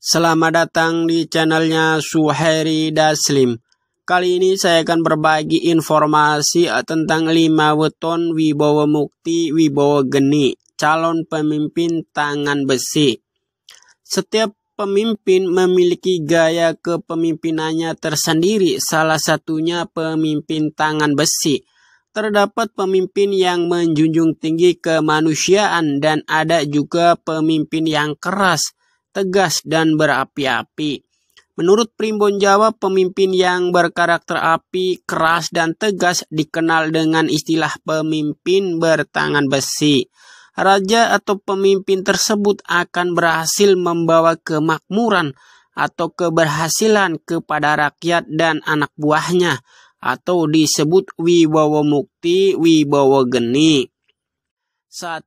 Selamat datang di channelnya Suheri Daslim. Kali ini saya akan berbagi informasi eh, tentang 5 weton Wibowo Mukti Wibowo Geni, calon pemimpin tangan besi. Setiap pemimpin memiliki gaya kepemimpinannya tersendiri, salah satunya pemimpin tangan besi. Terdapat pemimpin yang menjunjung tinggi kemanusiaan dan ada juga pemimpin yang keras tegas dan berapi-api. Menurut Primbon Jawa, pemimpin yang berkarakter api, keras, dan tegas dikenal dengan istilah pemimpin bertangan besi. Raja atau pemimpin tersebut akan berhasil membawa kemakmuran atau keberhasilan kepada rakyat dan anak buahnya, atau disebut wibawa mukti, wibawa geni. 1.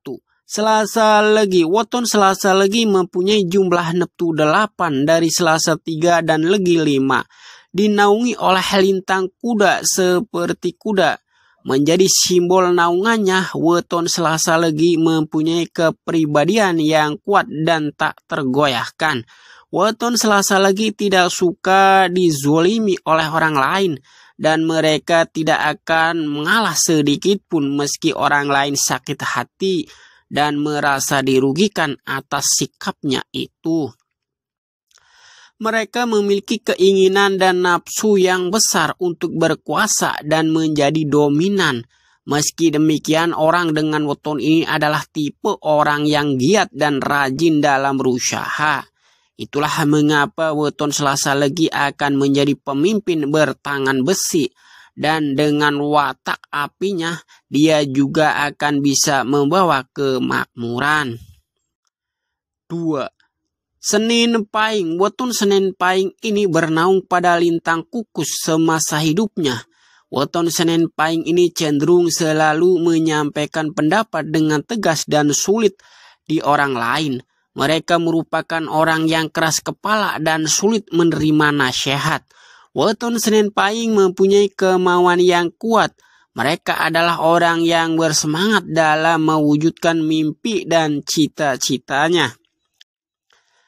Selasa Legi, weton Selasa Legi mempunyai jumlah neptu 8 dari Selasa 3 dan Legi 5. Dinaungi oleh lintang kuda seperti kuda. Menjadi simbol naungannya, weton Selasa Legi mempunyai kepribadian yang kuat dan tak tergoyahkan. Weton Selasa Legi tidak suka dizolimi oleh orang lain dan mereka tidak akan mengalah sedikit pun meski orang lain sakit hati dan merasa dirugikan atas sikapnya itu. Mereka memiliki keinginan dan nafsu yang besar untuk berkuasa dan menjadi dominan. Meski demikian, orang dengan weton ini adalah tipe orang yang giat dan rajin dalam berusaha. Itulah mengapa weton Selasa Legi akan menjadi pemimpin bertangan besi dan dengan watak apinya dia juga akan bisa membawa kemakmuran. 2. Senin Pahing weton Senin Pahing ini bernaung pada lintang kukus semasa hidupnya. Weton Senin Pahing ini cenderung selalu menyampaikan pendapat dengan tegas dan sulit di orang lain. Mereka merupakan orang yang keras kepala dan sulit menerima nasihat. Weton senen Pahing mempunyai kemauan yang kuat. Mereka adalah orang yang bersemangat dalam mewujudkan mimpi dan cita-citanya.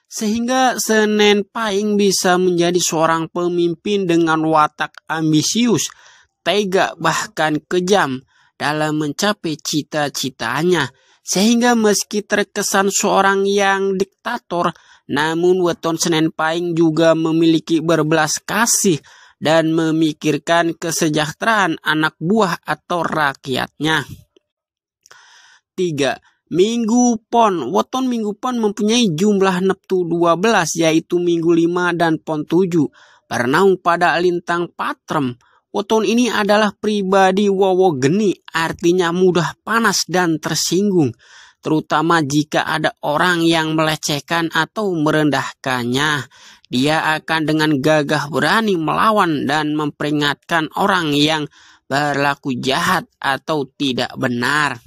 Sehingga Senen Pahing bisa menjadi seorang pemimpin dengan watak ambisius, tega bahkan kejam dalam mencapai cita-citanya sehingga meski terkesan seorang yang diktator, namun Weton Senen Paing juga memiliki berbelas kasih dan memikirkan kesejahteraan anak buah atau rakyatnya. 3. Minggu Pon. Weton Minggu Pon mempunyai jumlah neptu 12 yaitu Minggu 5 dan Pon 7. Bernaung pada lintang patrem Weton ini adalah pribadi wowo geni, artinya mudah panas dan tersinggung, terutama jika ada orang yang melecehkan atau merendahkannya. Dia akan dengan gagah berani melawan dan memperingatkan orang yang berlaku jahat atau tidak benar.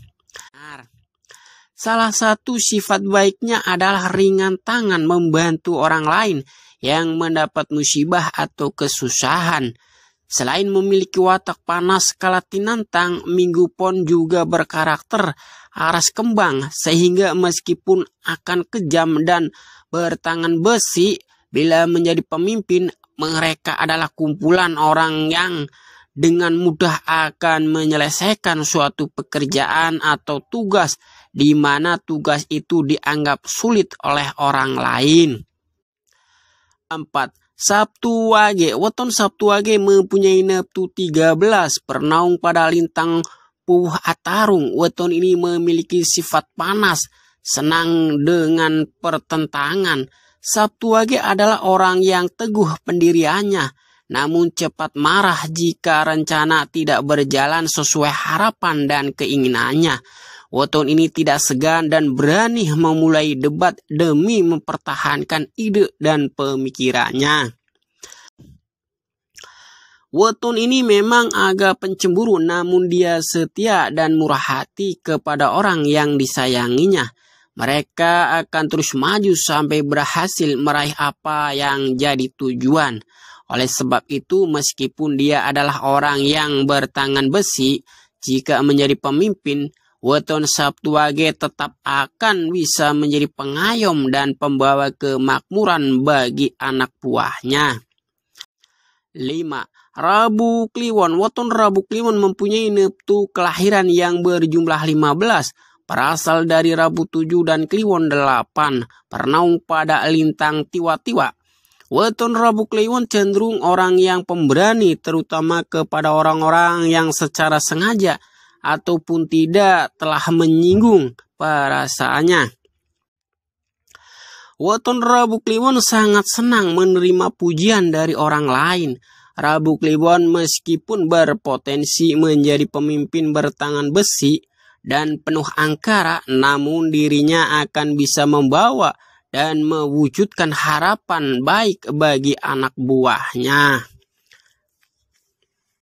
Salah satu sifat baiknya adalah ringan tangan membantu orang lain yang mendapat musibah atau kesusahan Selain memiliki watak panas kala tinantang, Minggu Pon juga berkarakter aras kembang sehingga meskipun akan kejam dan bertangan besi, bila menjadi pemimpin mereka adalah kumpulan orang yang dengan mudah akan menyelesaikan suatu pekerjaan atau tugas di mana tugas itu dianggap sulit oleh orang lain. 4. Sabtu Wage. Weton Sabtu Wage mempunyai Neptu 13 pernaung pada lintang Puh Atarung. Weton ini memiliki sifat panas, senang dengan pertentangan. Sabtu Wage adalah orang yang teguh pendiriannya, namun cepat marah jika rencana tidak berjalan sesuai harapan dan keinginannya. Woton ini tidak segan dan berani memulai debat demi mempertahankan ide dan pemikirannya. Wotun ini memang agak pencemburu namun dia setia dan murah hati kepada orang yang disayanginya. Mereka akan terus maju sampai berhasil meraih apa yang jadi tujuan. Oleh sebab itu meskipun dia adalah orang yang bertangan besi, jika menjadi pemimpin, weton Sabtu wage tetap akan bisa menjadi pengayom dan pembawa kemakmuran bagi anak buahnya. 5. Rabu Kliwon Weton Rabu Kliwon mempunyai neptu kelahiran yang berjumlah 15, berasal dari Rabu 7 dan Kliwon 8, pernaung pada lintang tiwa-tiwa. Weton Rabu Kliwon cenderung orang yang pemberani terutama kepada orang-orang yang secara sengaja ataupun tidak telah menyinggung perasaannya. Waton Rabu Kliwon sangat senang menerima pujian dari orang lain. Rabu Kliwon meskipun berpotensi menjadi pemimpin bertangan besi dan penuh angkara, namun dirinya akan bisa membawa dan mewujudkan harapan baik bagi anak buahnya.